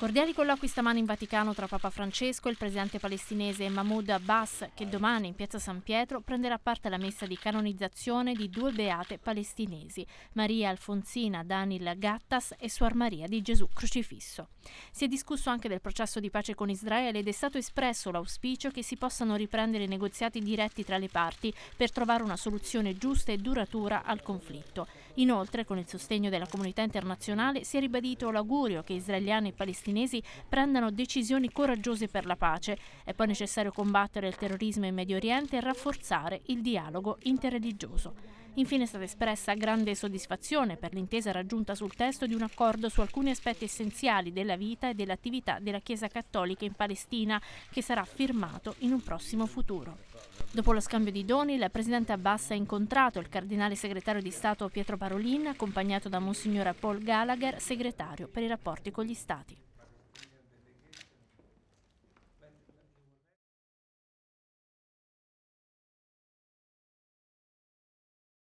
Cordiali colloqui stamani in Vaticano tra Papa Francesco e il presidente palestinese Mahmoud Abbas, che domani in piazza San Pietro prenderà parte alla messa di canonizzazione di due beate palestinesi, Maria Alfonsina Danil Gattas e Suor Maria di Gesù Crocifisso. Si è discusso anche del processo di pace con Israele ed è stato espresso l'auspicio che si possano riprendere negoziati diretti tra le parti per trovare una soluzione giusta e duratura al conflitto. Inoltre, con il sostegno della comunità internazionale, si è ribadito l'augurio che israeliani e palestinesi palestinesi prendano decisioni coraggiose per la pace. È poi necessario combattere il terrorismo in Medio Oriente e rafforzare il dialogo interreligioso. Infine è stata espressa grande soddisfazione per l'intesa raggiunta sul testo di un accordo su alcuni aspetti essenziali della vita e dell'attività della Chiesa Cattolica in Palestina, che sarà firmato in un prossimo futuro. Dopo lo scambio di doni, il presidente Abbas ha incontrato il cardinale segretario di Stato Pietro Parolin, accompagnato da Monsignor Paul Gallagher, segretario per i rapporti con gli Stati.